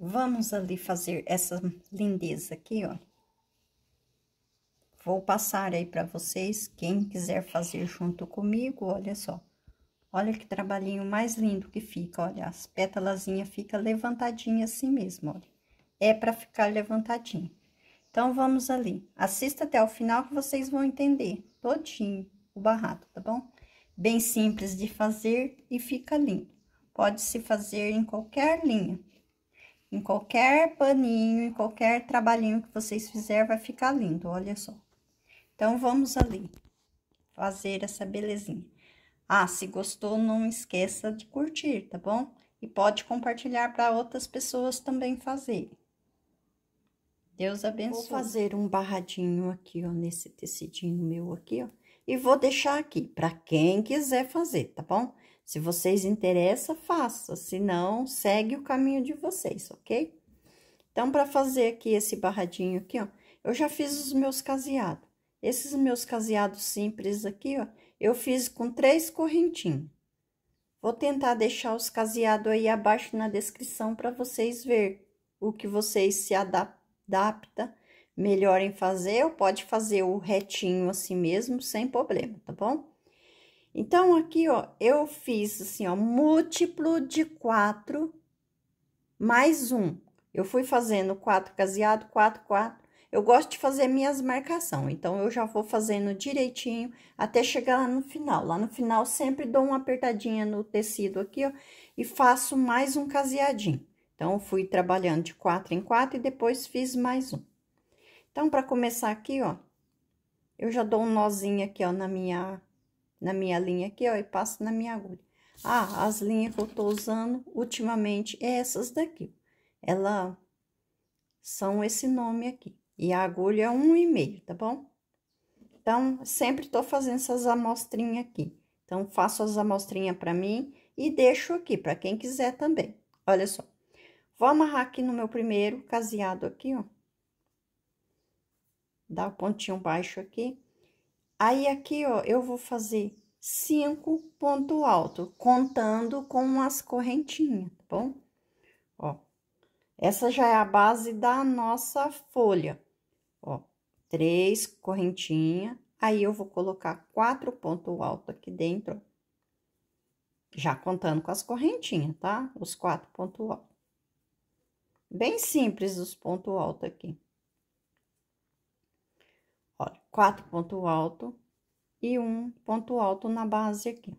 Vamos ali fazer essa lindeza aqui, ó. Vou passar aí para vocês, quem quiser fazer junto comigo, olha só. Olha que trabalhinho mais lindo que fica, olha, as pétalazinhas fica levantadinha assim mesmo, olha. É para ficar levantadinho. Então, vamos ali. Assista até o final que vocês vão entender todinho o barrado, tá bom? Bem simples de fazer e fica lindo. Pode se fazer em qualquer linha. Em qualquer paninho, em qualquer trabalhinho que vocês fizerem, vai ficar lindo, olha só. Então, vamos ali fazer essa belezinha. Ah, se gostou, não esqueça de curtir, tá bom? E pode compartilhar para outras pessoas também fazerem. Deus abençoe. Vou fazer um barradinho aqui, ó, nesse tecidinho meu aqui, ó. E vou deixar aqui para quem quiser fazer, tá bom? Se vocês interessa, faça, se não, segue o caminho de vocês, ok? Então, para fazer aqui esse barradinho aqui, ó, eu já fiz os meus caseados. Esses meus caseados simples aqui, ó, eu fiz com três correntinhas. Vou tentar deixar os caseados aí abaixo na descrição para vocês ver o que vocês se adapta melhor em fazer, ou pode fazer o retinho assim mesmo, sem problema, tá bom? Então, aqui, ó, eu fiz assim, ó, múltiplo de quatro mais um. Eu fui fazendo quatro caseado, quatro, quatro. Eu gosto de fazer minhas marcação, então, eu já vou fazendo direitinho até chegar lá no final. Lá no final, sempre dou uma apertadinha no tecido aqui, ó, e faço mais um caseadinho. Então, fui trabalhando de quatro em quatro e depois fiz mais um. Então, para começar aqui, ó, eu já dou um nozinho aqui, ó, na minha na minha linha aqui, ó, e passo na minha agulha. Ah, as linhas que eu tô usando ultimamente é essas daqui. Ela são esse nome aqui. E a agulha é um e meio, tá bom? Então, sempre tô fazendo essas amostrinhas aqui. Então, faço as amostrinhas para mim e deixo aqui para quem quiser também. Olha só. Vou amarrar aqui no meu primeiro caseado aqui, ó. Dá o um pontinho baixo aqui. Aí aqui, ó, eu vou fazer cinco ponto alto, contando com as correntinhas, tá bom? Ó, essa já é a base da nossa folha, ó, três correntinhas. aí eu vou colocar quatro ponto alto aqui dentro, já contando com as correntinhas, tá? Os quatro ponto alto. Bem simples os ponto alto aqui quatro ponto alto e um ponto alto na base aqui.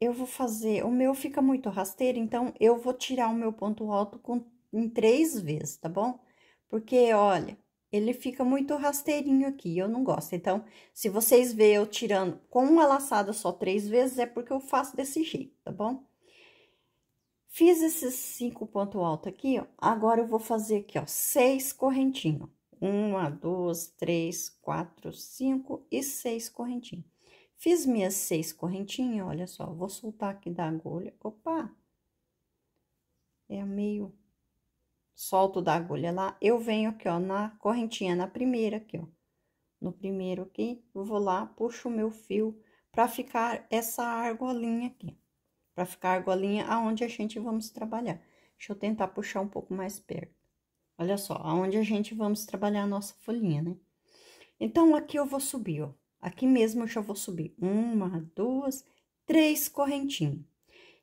Eu vou fazer, o meu fica muito rasteiro, então, eu vou tirar o meu ponto alto com, em três vezes, tá bom? Porque, olha, ele fica muito rasteirinho aqui, eu não gosto. Então, se vocês verem eu tirando com uma laçada só três vezes, é porque eu faço desse jeito, tá bom? Fiz esses cinco ponto alto aqui, ó. Agora, eu vou fazer aqui, ó, seis correntinhos uma, duas, três, quatro, cinco e seis correntinhas. Fiz minhas seis correntinhas, olha só, vou soltar aqui da agulha, opa! É meio solto da agulha lá, eu venho aqui, ó, na correntinha, na primeira aqui, ó. No primeiro aqui, eu vou lá, puxo o meu fio para ficar essa argolinha aqui. para ficar a argolinha aonde a gente vamos trabalhar. Deixa eu tentar puxar um pouco mais perto. Olha só, aonde a gente vamos trabalhar a nossa folhinha, né? Então, aqui eu vou subir, ó. Aqui mesmo eu já vou subir uma, duas, três correntinhas.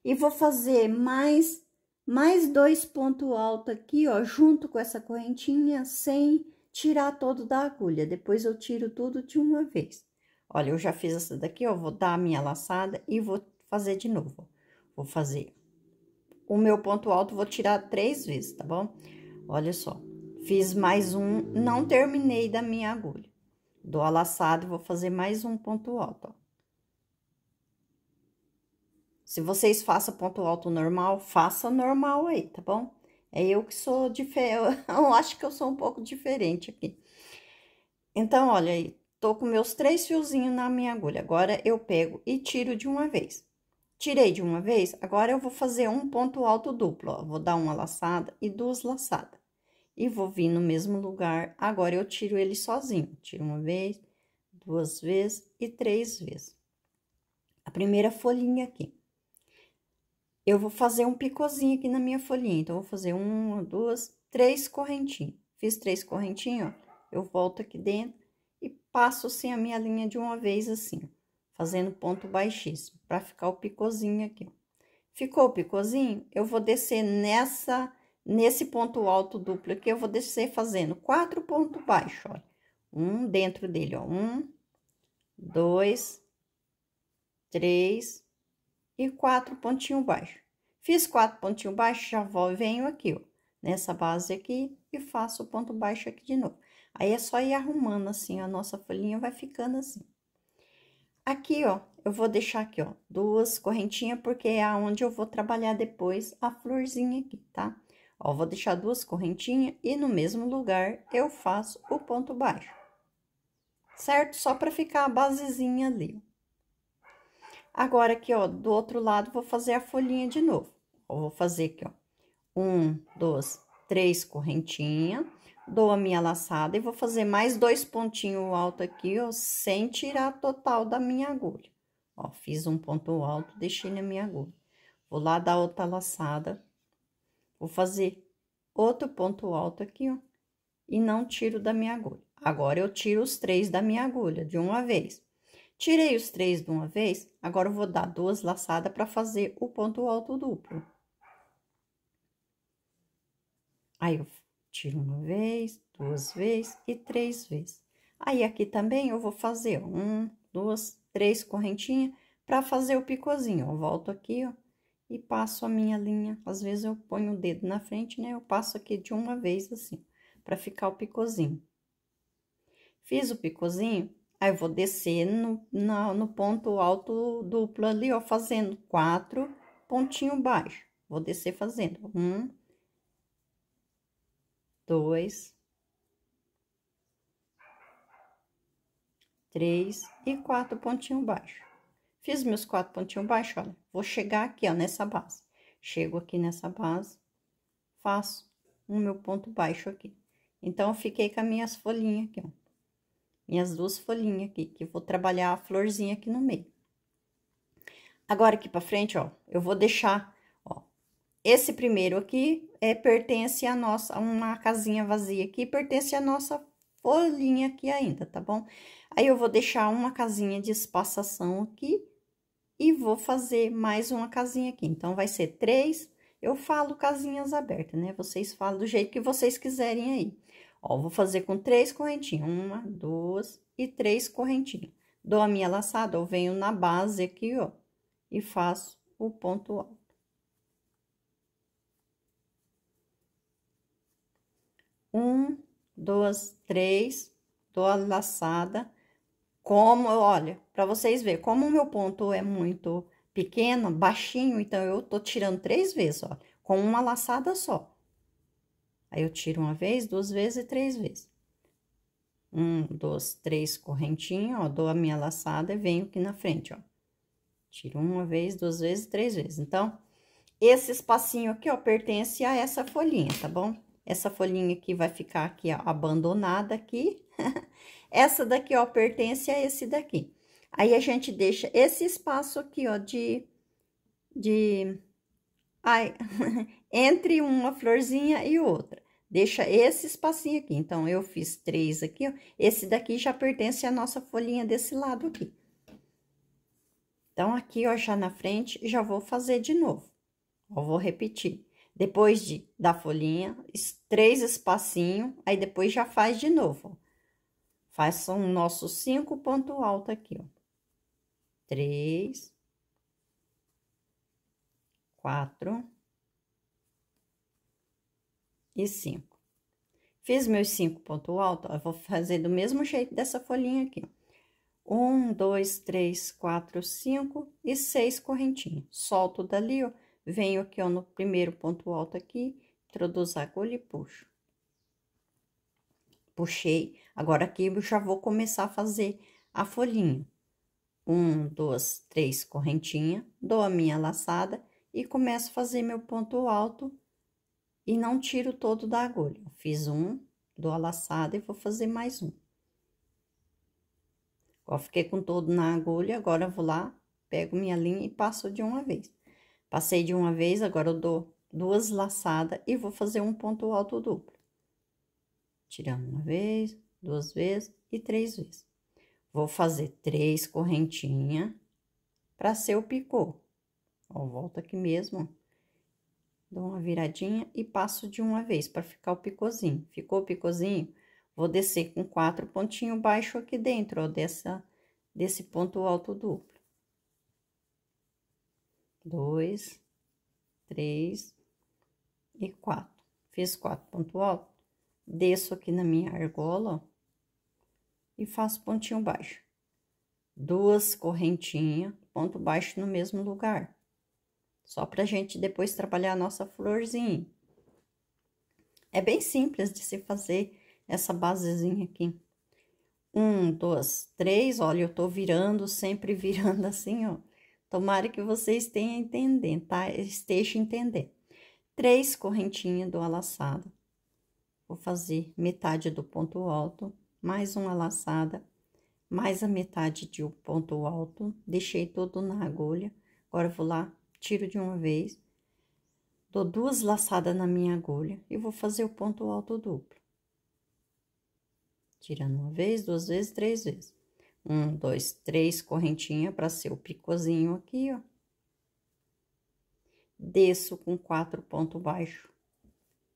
E vou fazer mais, mais dois pontos altos aqui, ó, junto com essa correntinha, sem tirar todo da agulha. Depois eu tiro tudo de uma vez. Olha, eu já fiz essa daqui, ó, vou dar a minha laçada e vou fazer de novo. Vou fazer o meu ponto alto, vou tirar três vezes, tá bom? Tá bom? Olha só, fiz mais um, não terminei da minha agulha. Dou a laçada e vou fazer mais um ponto alto, ó. Se vocês façam ponto alto normal, faça normal aí, tá bom? É eu que sou diferente, eu acho que eu sou um pouco diferente aqui. Então, olha aí, tô com meus três fiozinhos na minha agulha. Agora, eu pego e tiro de uma vez. Tirei de uma vez, agora eu vou fazer um ponto alto duplo, ó. Vou dar uma laçada e duas laçadas e vou vir no mesmo lugar. Agora, eu tiro ele sozinho. Tiro uma vez, duas vezes e três vezes. A primeira folhinha aqui. Eu vou fazer um picozinho aqui na minha folhinha. Então, vou fazer uma, duas, três correntinhas. Fiz três correntinhas, ó. Eu volto aqui dentro e passo, assim, a minha linha de uma vez, assim. Fazendo ponto baixíssimo, pra ficar o picozinho aqui, Ficou o picozinho? Eu vou descer nessa nesse ponto alto duplo aqui, eu vou descer fazendo quatro pontos baixos, olha. Um dentro dele, ó. Um, dois, três e quatro pontinho baixo. Fiz quatro pontinho baixo, já vou, venho aqui, ó. Nessa base aqui e faço o ponto baixo aqui de novo. Aí é só ir arrumando assim, a nossa folhinha vai ficando assim. Aqui, ó, eu vou deixar aqui, ó, duas correntinhas, porque é aonde eu vou trabalhar depois a florzinha aqui, tá? Ó, vou deixar duas correntinhas e no mesmo lugar eu faço o ponto baixo. Certo? Só para ficar a basezinha ali. Agora aqui, ó, do outro lado vou fazer a folhinha de novo. Eu vou fazer aqui, ó, um, dois, três correntinhas dou a minha laçada e vou fazer mais dois pontinhos alto aqui, ó, sem tirar total da minha agulha. Ó, fiz um ponto alto, deixei na minha agulha. Vou lá dar outra laçada Vou fazer outro ponto alto aqui, ó, e não tiro da minha agulha. Agora, eu tiro os três da minha agulha de uma vez. Tirei os três de uma vez, agora eu vou dar duas laçadas para fazer o ponto alto duplo. Aí, eu tiro uma vez, duas vezes e três vezes. Aí, aqui também eu vou fazer, ó, um, duas, três correntinhas para fazer o picôzinho, Eu Volto aqui, ó, e passo a minha linha. Às vezes eu ponho o dedo na frente, né? Eu passo aqui de uma vez assim, para ficar o picozinho. Fiz o picozinho, aí vou descer no, na, no ponto alto duplo ali, ó, fazendo quatro pontinho baixo. Vou descer fazendo um, dois, três e quatro pontinho baixo. Fiz meus quatro pontinhos baixos, olha. Vou chegar aqui, ó, nessa base. Chego aqui nessa base, faço o meu ponto baixo aqui. Então, eu fiquei com as minhas folhinhas aqui, ó. Minhas duas folhinhas aqui, que vou trabalhar a florzinha aqui no meio. Agora, aqui pra frente, ó, eu vou deixar, ó, esse primeiro aqui é, pertence a nossa, uma casinha vazia aqui, pertence a nossa folhinha aqui ainda, tá bom? Aí, eu vou deixar uma casinha de espaçação aqui, e vou fazer mais uma casinha aqui. Então, vai ser três, eu falo casinhas abertas, né? Vocês falam do jeito que vocês quiserem aí. Ó, vou fazer com três correntinhas, uma, duas e três correntinhas. Dou a minha laçada, eu venho na base aqui, ó, e faço o ponto alto. Um, duas, três, dou a laçada, como, olha, para vocês verem, como o meu ponto é muito pequeno, baixinho, então eu tô tirando três vezes, ó, com uma laçada só. Aí eu tiro uma vez, duas vezes e três vezes. Um, dois, três correntinhas, ó, dou a minha laçada e venho aqui na frente, ó. Tiro uma vez, duas vezes, três vezes. Então, esse espacinho aqui, ó, pertence a essa folhinha, tá bom? Essa folhinha aqui vai ficar aqui, ó, abandonada aqui. Essa daqui, ó, pertence a esse daqui. Aí, a gente deixa esse espaço aqui, ó, de... de ai, entre uma florzinha e outra. Deixa esse espacinho aqui. Então, eu fiz três aqui, ó. Esse daqui já pertence à nossa folhinha desse lado aqui. Então, aqui, ó, já na frente, já vou fazer de novo. Eu vou repetir. Depois de, da folhinha, três espacinho, aí depois já faz de novo, ó. Faça um nosso cinco ponto alto aqui, ó. Três. Quatro. E cinco. Fiz meus cinco ponto alto, ó, eu vou fazer do mesmo jeito dessa folhinha aqui, Um, dois, três, quatro, cinco e seis correntinhas. Solto dali, ó, venho aqui, ó, no primeiro ponto alto aqui, introduzo a agulha e puxo puxei. Agora aqui eu já vou começar a fazer a folhinha. Um, duas, três correntinha, dou a minha laçada e começo a fazer meu ponto alto e não tiro todo da agulha. Fiz um, dou a laçada e vou fazer mais um. Ó, fiquei com todo na agulha, agora vou lá, pego minha linha e passo de uma vez. Passei de uma vez, agora eu dou duas laçadas e vou fazer um ponto alto duplo tirando uma vez, duas vezes e três vezes. Vou fazer três correntinhas para ser o picô. Ó, volto aqui mesmo, dou uma viradinha e passo de uma vez para ficar o picôzinho. Ficou o picôzinho? Vou descer com quatro pontinhos baixos aqui dentro, ó, dessa, desse ponto alto duplo. Dois, três e quatro. Fiz quatro pontos altos desço aqui na minha argola, ó, e faço pontinho baixo. Duas correntinhas, ponto baixo no mesmo lugar. Só pra gente depois trabalhar a nossa florzinha. É bem simples de se fazer essa basezinha aqui. Um, dois, três, olha, eu tô virando, sempre virando assim, ó. Tomara que vocês tenham entendendo, tá? Esteja entendendo. Três correntinhas do alaçado vou fazer metade do ponto alto, mais uma laçada, mais a metade de um ponto alto, deixei todo na agulha, agora vou lá, tiro de uma vez, dou duas laçadas na minha agulha e vou fazer o ponto alto duplo. Tirando uma vez, duas vezes, três vezes. Um, dois, três correntinha para ser o picozinho aqui, ó. Desço com quatro ponto baixo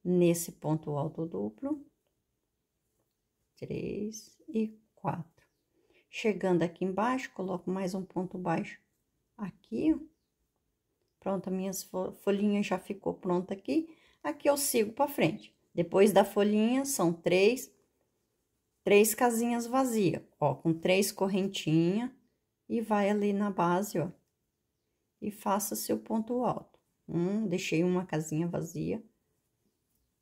nesse ponto alto duplo, três e quatro. Chegando aqui embaixo, coloco mais um ponto baixo aqui, Pronto, Pronto, minhas folhinhas já ficou pronta aqui. Aqui eu sigo para frente. Depois da folhinha, são três, três casinhas vazias, ó, com três correntinhas. E vai ali na base, ó, e faça seu ponto alto. Um, deixei uma casinha vazia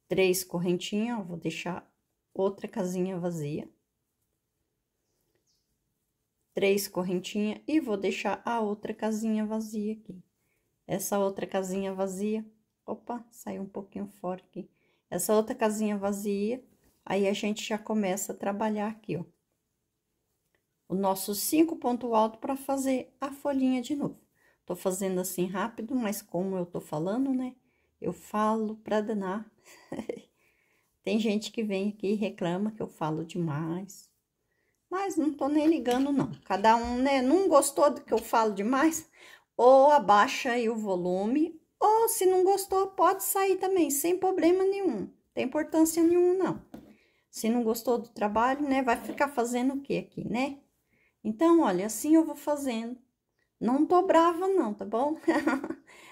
três correntinhas, vou deixar outra casinha vazia. Três correntinhas e vou deixar a outra casinha vazia aqui. Essa outra casinha vazia, opa, saiu um pouquinho fora aqui. Essa outra casinha vazia, aí a gente já começa a trabalhar aqui, ó. O nosso cinco ponto alto para fazer a folhinha de novo. Tô fazendo assim rápido, mas como eu tô falando, né? Eu falo para danar. Tem gente que vem aqui e reclama que eu falo demais. Mas não tô nem ligando, não. Cada um, né? Não gostou do que eu falo demais? Ou abaixa aí o volume. Ou se não gostou, pode sair também, sem problema nenhum. Não tem importância nenhuma, não. Se não gostou do trabalho, né? Vai ficar fazendo o que aqui, né? Então, olha, assim eu vou fazendo. Não tô brava, não, tá bom?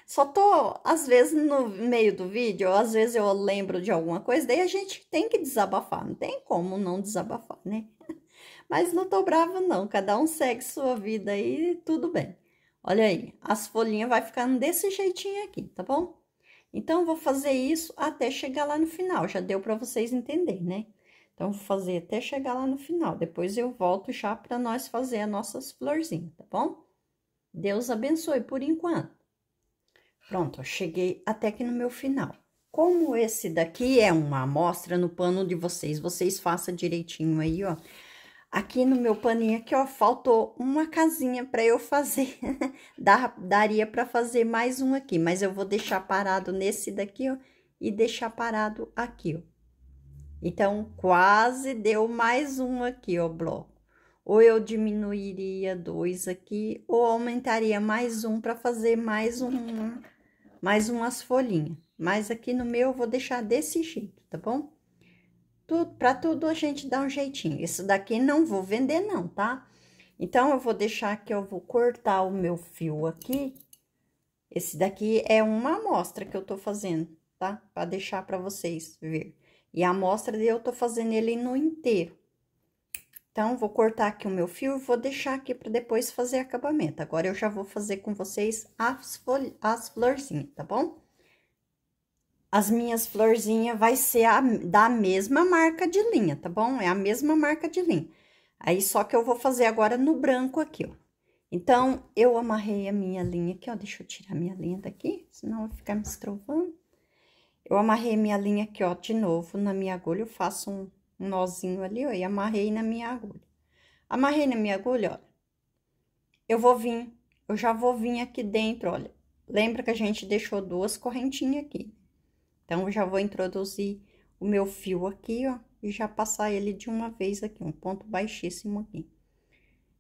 Só tô, às vezes, no meio do vídeo, às vezes eu lembro de alguma coisa, daí a gente tem que desabafar, não tem como não desabafar, né? Mas não tô brava, não, cada um segue sua vida e tudo bem. Olha aí, as folhinhas vai ficando desse jeitinho aqui, tá bom? Então, vou fazer isso até chegar lá no final, já deu pra vocês entenderem, né? Então, vou fazer até chegar lá no final, depois eu volto já pra nós fazer as nossas florzinhas, tá bom? Deus abençoe por enquanto. Pronto, eu cheguei até aqui no meu final. Como esse daqui é uma amostra no pano de vocês, vocês façam direitinho aí, ó. Aqui no meu paninho aqui, ó, faltou uma casinha para eu fazer. daria para fazer mais um aqui, mas eu vou deixar parado nesse daqui, ó, e deixar parado aqui, ó. Então, quase deu mais um aqui, ó, bloco. Ou eu diminuiria dois aqui, ou aumentaria mais um para fazer mais um mais umas folhinhas. Mas aqui no meu eu vou deixar desse jeito, tá bom? Tudo, pra tudo a gente dá um jeitinho. Isso daqui não vou vender não, tá? Então, eu vou deixar que eu vou cortar o meu fio aqui. Esse daqui é uma amostra que eu tô fazendo, tá? Pra deixar pra vocês ver. E a amostra eu tô fazendo ele no inteiro. Então, vou cortar aqui o meu fio, vou deixar aqui para depois fazer acabamento. Agora, eu já vou fazer com vocês as, as florzinhas, tá bom? As minhas florzinhas vai ser a, da mesma marca de linha, tá bom? É a mesma marca de linha. Aí, só que eu vou fazer agora no branco aqui, ó. Então, eu amarrei a minha linha aqui, ó. Deixa eu tirar a minha linha daqui, senão vai ficar me estrovando. Eu amarrei minha linha aqui, ó, de novo, na minha agulha, eu faço um nozinho ali, ó, e amarrei na minha agulha. Amarrei na minha agulha, olha. Eu vou vir, eu já vou vir aqui dentro, olha. Lembra que a gente deixou duas correntinhas aqui. Então, eu já vou introduzir o meu fio aqui, ó, e já passar ele de uma vez aqui, um ponto baixíssimo aqui.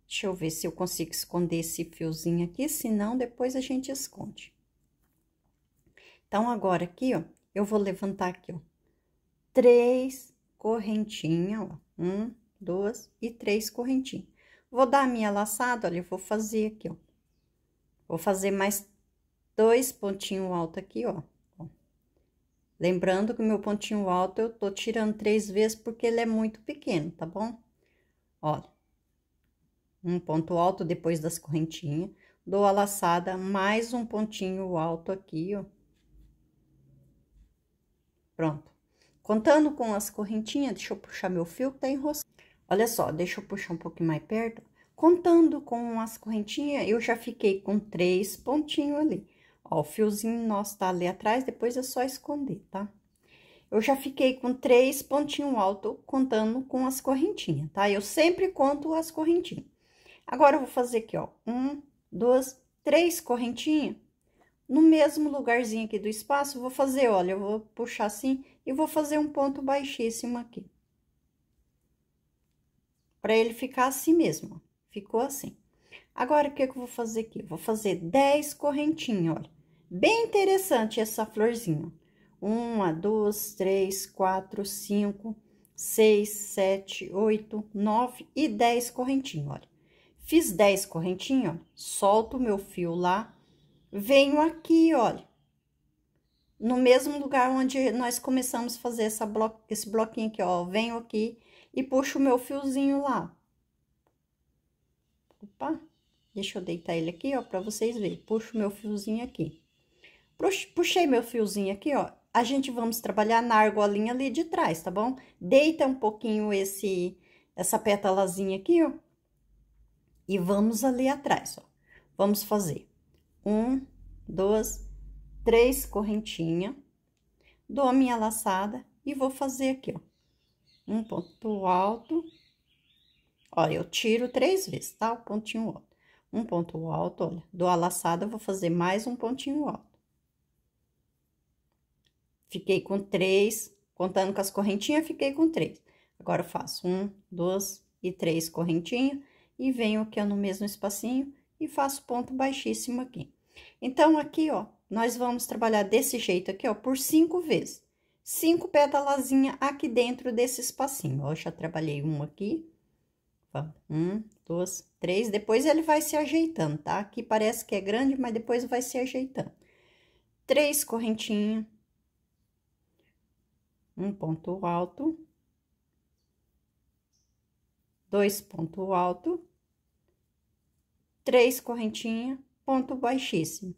Deixa eu ver se eu consigo esconder esse fiozinho aqui, se não, depois a gente esconde. Então, agora aqui, ó, eu vou levantar aqui, ó, três correntinha, ó. Um, duas e três correntinhas. Vou dar a minha laçada, olha, eu vou fazer aqui, ó. Vou fazer mais dois pontinhos altos aqui, ó. Lembrando que o meu pontinho alto eu tô tirando três vezes porque ele é muito pequeno, tá bom? ó um ponto alto depois das correntinhas, dou a laçada, mais um pontinho alto aqui, ó. Pronto. Contando com as correntinhas, deixa eu puxar meu fio que tá enroscado. Olha só, deixa eu puxar um pouquinho mais perto. Contando com as correntinhas, eu já fiquei com três pontinhos ali. Ó, o fiozinho nosso tá ali atrás, depois é só esconder, tá? Eu já fiquei com três pontinhos alto contando com as correntinhas, tá? Eu sempre conto as correntinhas. Agora, eu vou fazer aqui, ó, um, duas, três correntinhas. No mesmo lugarzinho aqui do espaço, vou fazer, olha, eu vou puxar assim e vou fazer um ponto baixíssimo aqui. para ele ficar assim mesmo, ó. Ficou assim. Agora, o que, que eu vou fazer aqui? Vou fazer 10 correntinhas, olha. Bem interessante essa florzinha. Uma, duas, três, quatro, cinco, seis, sete, oito, nove e dez correntinhas, olha. Fiz dez correntinhas, Solto o meu fio lá. Venho aqui, olha no mesmo lugar onde nós começamos a fazer essa blo esse bloquinho aqui, ó. Venho aqui e puxo o meu fiozinho lá. Opa, deixa eu deitar ele aqui, ó, pra vocês verem. Puxo o meu fiozinho aqui. Puxei meu fiozinho aqui, ó. A gente vamos trabalhar na argolinha ali de trás, tá bom? Deita um pouquinho esse, essa pétalazinha aqui, ó. E vamos ali atrás, ó. Vamos fazer. Um, três três correntinhas, dou a minha laçada e vou fazer aqui, ó. Um ponto alto. Olha, eu tiro três vezes, tá? O pontinho alto. Um ponto alto, olha, dou a laçada, vou fazer mais um pontinho alto. Fiquei com três, contando com as correntinhas, fiquei com três. Agora, faço um, dois e três correntinhas e venho aqui ó, no mesmo espacinho e faço ponto baixíssimo aqui. Então, aqui, ó, nós vamos trabalhar desse jeito aqui, ó, por cinco vezes. Cinco pedalazinhas aqui dentro desse espacinho. Ó, já trabalhei um aqui. Um, duas, três. Depois ele vai se ajeitando, tá? Aqui parece que é grande, mas depois vai se ajeitando. Três correntinhas. Um ponto alto. Dois ponto alto. Três correntinhas, ponto baixíssimo.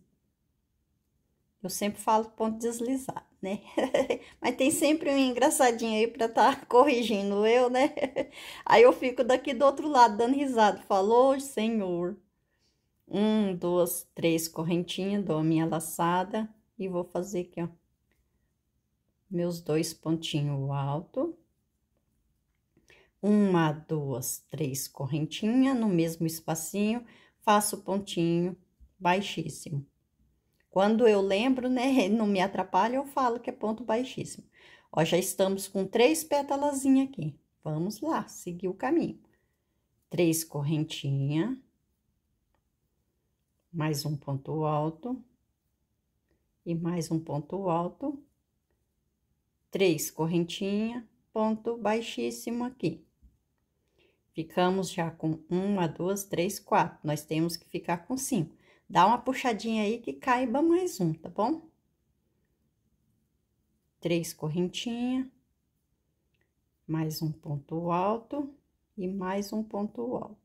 Eu sempre falo ponto deslizar, né? Mas tem sempre um engraçadinho aí pra tá corrigindo eu, né? Aí eu fico daqui do outro lado dando risada. Falou, Senhor. Um, duas, três correntinhas, dou a minha laçada e vou fazer aqui, ó. Meus dois pontinhos alto. Uma, duas, três correntinhas no mesmo espacinho, faço pontinho baixíssimo. Quando eu lembro, né, não me atrapalha, eu falo que é ponto baixíssimo. Ó, já estamos com três pétalazinhas aqui. Vamos lá, seguir o caminho. Três correntinha. Mais um ponto alto. E mais um ponto alto. Três correntinha, ponto baixíssimo aqui. Ficamos já com uma, duas, três, quatro. Nós temos que ficar com cinco. Dá uma puxadinha aí que caiba mais um, tá bom? Três correntinhas, mais um ponto alto e mais um ponto alto.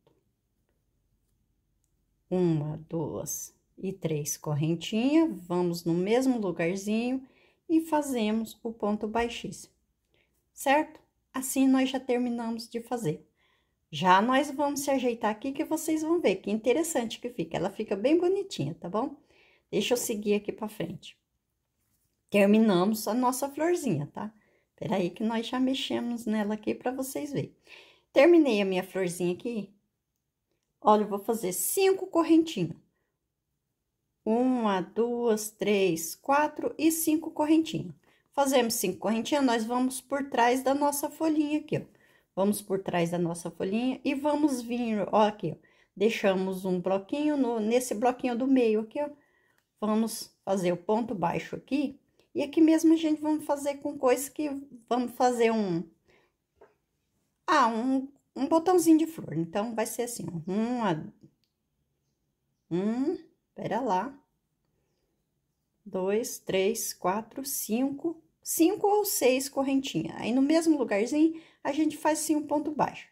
Uma, duas e três correntinhas. vamos no mesmo lugarzinho e fazemos o ponto baixíssimo, certo? Assim, nós já terminamos de fazer. Já nós vamos se ajeitar aqui que vocês vão ver que interessante que fica. Ela fica bem bonitinha, tá bom? Deixa eu seguir aqui pra frente. Terminamos a nossa florzinha, tá? Peraí que nós já mexemos nela aqui pra vocês verem. Terminei a minha florzinha aqui. Olha, eu vou fazer cinco correntinhas. Uma, duas, três, quatro e cinco correntinhas. Fazemos cinco correntinhas, nós vamos por trás da nossa folhinha aqui, ó Vamos por trás da nossa folhinha e vamos vir, ó, aqui, ó. Deixamos um bloquinho no, nesse bloquinho do meio aqui, ó. Vamos fazer o ponto baixo aqui. E aqui mesmo a gente vamos fazer com coisa que vamos fazer um... Ah, um, um botãozinho de flor. Então, vai ser assim, ó. Uma... Um, pera lá. Dois, três, quatro, cinco. Cinco ou seis correntinhas. Aí, no mesmo lugarzinho a gente faz sim um ponto baixo.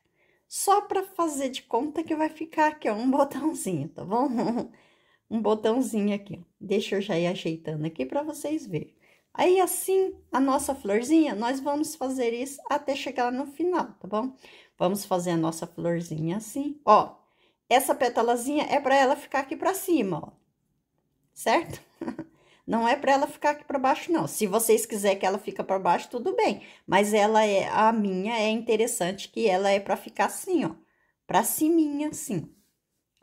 Só para fazer de conta que vai ficar aqui, ó, um botãozinho, tá bom? um botãozinho aqui. Deixa eu já ir ajeitando aqui para vocês verem. Aí, assim, a nossa florzinha, nós vamos fazer isso até chegar no final, tá bom? Vamos fazer a nossa florzinha assim, ó. Essa petalazinha é para ela ficar aqui para cima, ó. Certo? Não é para ela ficar aqui para baixo, não. Se vocês quiserem que ela fica para baixo, tudo bem. Mas ela é a minha é interessante que ela é para ficar assim, ó, para ciminha, assim.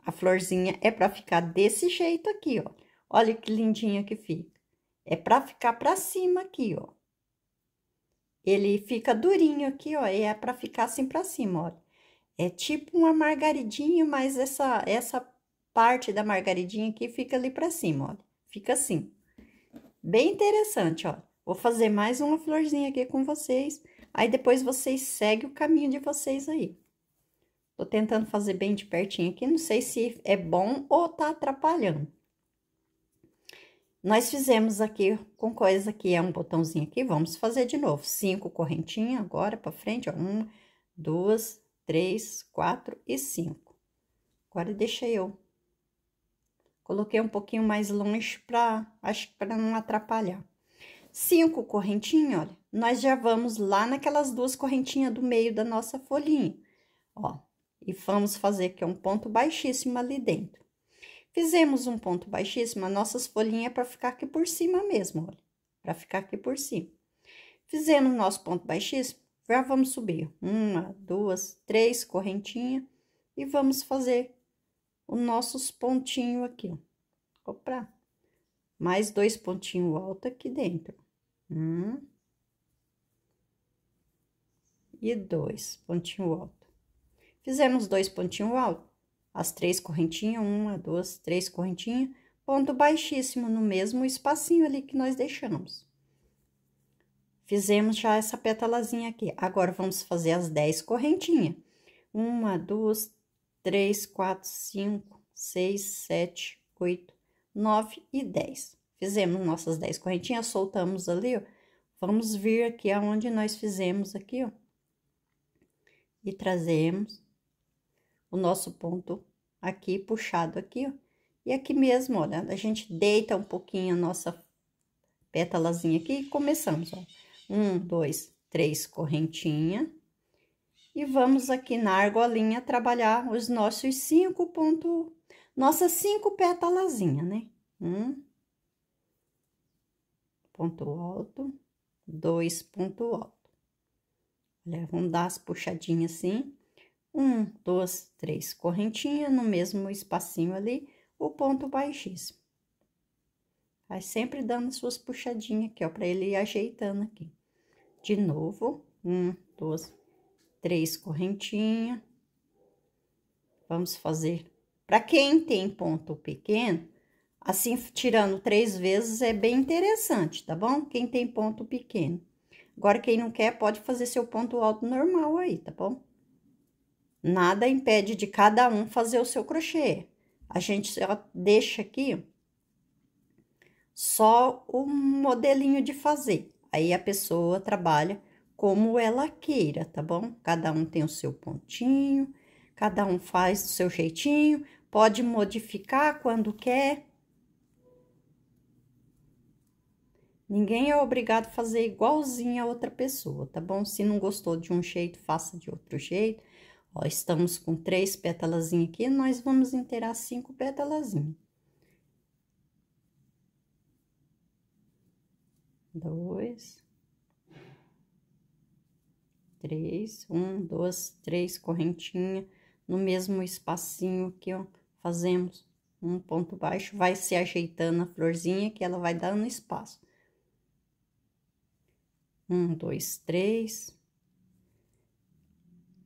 A florzinha é para ficar desse jeito aqui, ó. Olha que lindinha que fica. É para ficar para cima aqui, ó. Ele fica durinho aqui, ó, e é para ficar assim para cima, olha. É tipo uma margaridinha, mas essa essa parte da margaridinha aqui fica ali para cima, olha. Fica assim. Bem interessante, ó. Vou fazer mais uma florzinha aqui com vocês. Aí, depois, vocês seguem o caminho de vocês aí. Tô tentando fazer bem de pertinho aqui, não sei se é bom ou tá atrapalhando. Nós fizemos aqui com coisa que é um botãozinho aqui, vamos fazer de novo. Cinco correntinhas agora pra frente, ó. Uma, duas, três, quatro e cinco. Agora, deixa eu Coloquei um pouquinho mais longe para, acho para não atrapalhar. Cinco correntinhas, olha, nós já vamos lá naquelas duas correntinhas do meio da nossa folhinha, ó. E vamos fazer aqui é um ponto baixíssimo ali dentro. Fizemos um ponto baixíssimo, as nossas folhinhas é para ficar aqui por cima mesmo, olha. Para ficar aqui por cima. Fizemos nosso ponto baixíssimo, já vamos subir uma, duas, três correntinhas e vamos fazer os nossos pontinhos aqui, ó. Opa! Mais dois pontinhos alto aqui dentro. Um. E dois pontinho alto. Fizemos dois pontinho alto, as três correntinhas, uma, duas, três correntinhas, ponto baixíssimo no mesmo espacinho ali que nós deixamos. Fizemos já essa pétalazinha aqui. Agora, vamos fazer as dez correntinhas. Uma, duas, 3, 4, 5, 6, 7, 8, 9 e 10. Fizemos nossas 10 correntinhas, soltamos ali, ó. Vamos vir aqui aonde nós fizemos aqui, ó. E trazemos o nosso ponto aqui, puxado aqui, ó. E aqui mesmo, olha, né? a gente deita um pouquinho a nossa pétalazinha aqui e começamos, ó. Um, dois, três correntinha e vamos aqui na argolinha trabalhar os nossos cinco pontos, nossas cinco pétalazinhas, né? Um ponto alto, dois ponto alto. Olha, vamos dar as puxadinhas assim. Um, dois três correntinhas no mesmo espacinho ali, o ponto baixíssimo. Vai sempre dando suas puxadinhas aqui, ó, pra ele ir ajeitando aqui. De novo, um, dois três correntinhas. Vamos fazer. Para quem tem ponto pequeno, assim, tirando três vezes é bem interessante, tá bom? Quem tem ponto pequeno. Agora, quem não quer, pode fazer seu ponto alto normal aí, tá bom? Nada impede de cada um fazer o seu crochê. A gente só deixa aqui só o modelinho de fazer. Aí a pessoa trabalha como ela queira, tá bom? Cada um tem o seu pontinho, cada um faz do seu jeitinho, pode modificar quando quer. Ninguém é obrigado a fazer igualzinho a outra pessoa, tá bom? Se não gostou de um jeito, faça de outro jeito. Ó, estamos com três pétalazinhas aqui, nós vamos inteirar cinco pétalazinhas. Dois três, um, dois três correntinha no mesmo espacinho aqui ó, fazemos um ponto baixo, vai se ajeitando a florzinha que ela vai dando espaço. Um, dois, três.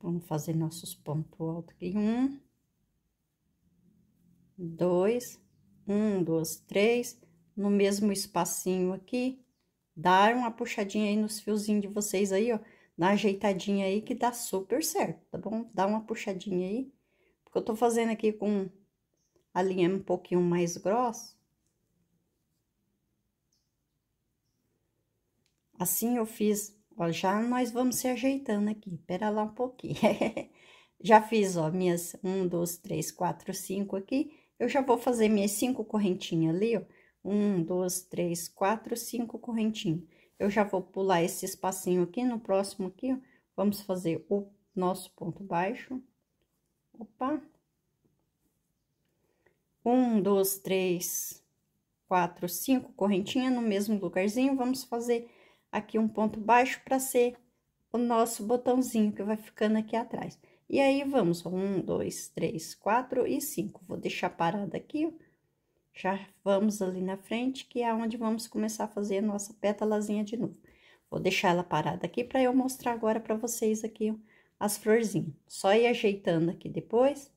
Vamos fazer nossos pontos altos aqui. Um, dois, um, dois, três. No mesmo espacinho aqui, dar uma puxadinha aí nos fiozinhos de vocês aí, ó Dá uma ajeitadinha aí que dá super certo, tá bom? Dá uma puxadinha aí. Porque eu tô fazendo aqui com a linha um pouquinho mais grossa. Assim eu fiz, ó, já nós vamos se ajeitando aqui, pera lá um pouquinho. já fiz, ó, minhas um, dois, três, quatro, cinco aqui. Eu já vou fazer minhas cinco correntinhas ali, ó. Um, dois, três, quatro, cinco correntinhas. Eu já vou pular esse espacinho aqui, no próximo aqui, vamos fazer o nosso ponto baixo. Opa! Um, dois, três, quatro, cinco correntinha no mesmo lugarzinho. Vamos fazer aqui um ponto baixo para ser o nosso botãozinho que vai ficando aqui atrás. E aí, vamos, um, dois, três, quatro e cinco. Vou deixar parada aqui, ó já vamos ali na frente, que é onde vamos começar a fazer a nossa pétalazinha de novo. Vou deixar ela parada aqui para eu mostrar agora para vocês aqui as florzinhas. Só ir ajeitando aqui depois.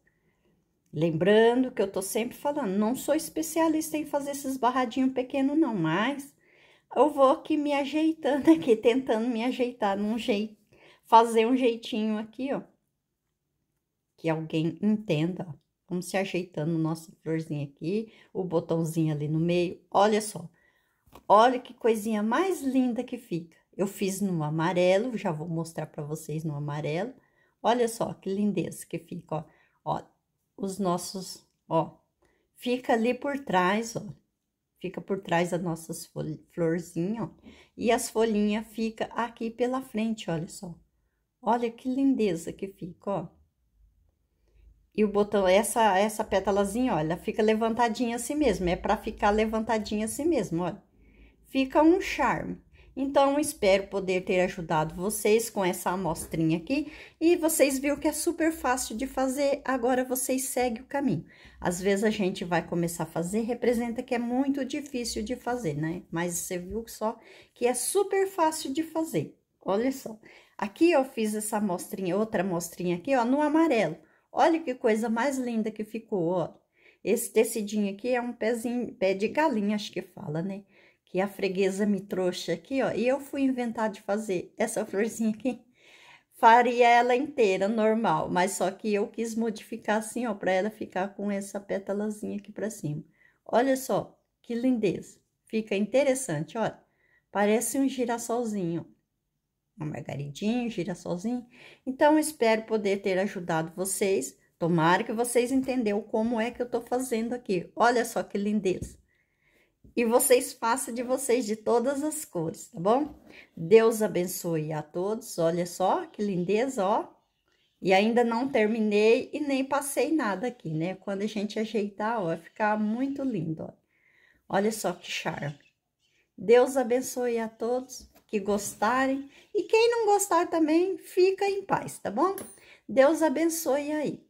Lembrando que eu tô sempre falando, não sou especialista em fazer esses barradinhos pequenos não, mas eu vou aqui me ajeitando aqui, tentando me ajeitar num jeito, fazer um jeitinho aqui, ó. Que alguém entenda, ó. Vamos se ajeitando nossa florzinha aqui, o botãozinho ali no meio. Olha só, olha que coisinha mais linda que fica. Eu fiz no amarelo, já vou mostrar para vocês no amarelo. Olha só que lindeza que fica, ó. ó. os nossos, ó, fica ali por trás, ó. Fica por trás das nossas florzinhas, ó. E as folhinhas fica aqui pela frente, olha só. Olha que lindeza que fica, ó. E o botão, essa, essa pétalazinha, olha, ela fica levantadinha assim mesmo, é para ficar levantadinha assim mesmo, olha. Fica um charme. Então, espero poder ter ajudado vocês com essa amostrinha aqui. E vocês viram que é super fácil de fazer, agora vocês seguem o caminho. Às vezes a gente vai começar a fazer, representa que é muito difícil de fazer, né? Mas você viu só que é super fácil de fazer. Olha só. Aqui eu fiz essa amostrinha, outra amostrinha aqui, ó, no amarelo. Olha que coisa mais linda que ficou, ó. Esse tecidinho aqui é um pezinho, pé de galinha, acho que fala, né? Que a freguesa me trouxe aqui, ó. E eu fui inventar de fazer essa florzinha aqui. Faria ela inteira, normal. Mas só que eu quis modificar assim, ó, pra ela ficar com essa pétalazinha aqui pra cima. Olha só, que lindeza. Fica interessante, ó. Parece um girassolzinho, uma margaridinha, sozinho Então, espero poder ter ajudado vocês. Tomara que vocês entendam como é que eu tô fazendo aqui. Olha só que lindeza. E vocês façam de vocês de todas as cores, tá bom? Deus abençoe a todos. Olha só que lindeza, ó. E ainda não terminei e nem passei nada aqui, né? Quando a gente ajeitar, ó, vai ficar muito lindo, ó. Olha só que charme. Deus abençoe a todos que gostarem. E quem não gostar também, fica em paz, tá bom? Deus abençoe aí.